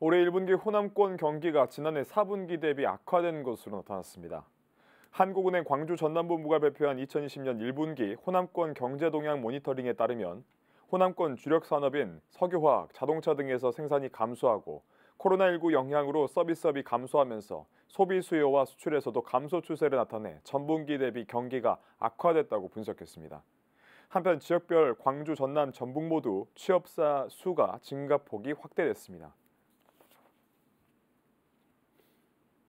올해 1분기 호남권 경기가 지난해 4분기 대비 악화된 것으로 나타났습니다. 한국은행 광주 전남본부가 발표한 2020년 1분기 호남권 경제 동향 모니터링에 따르면 호남권 주력 산업인 석유화학, 자동차 등에서 생산이 감소하고 코로나19 영향으로 서비스업이 감소하면서 소비 수요와 수출에서도 감소 추세를 나타내 전분기 대비 경기가 악화됐다고 분석했습니다. 한편 지역별 광주, 전남, 전북 모두 취업사 수가 증가폭이 확대됐습니다.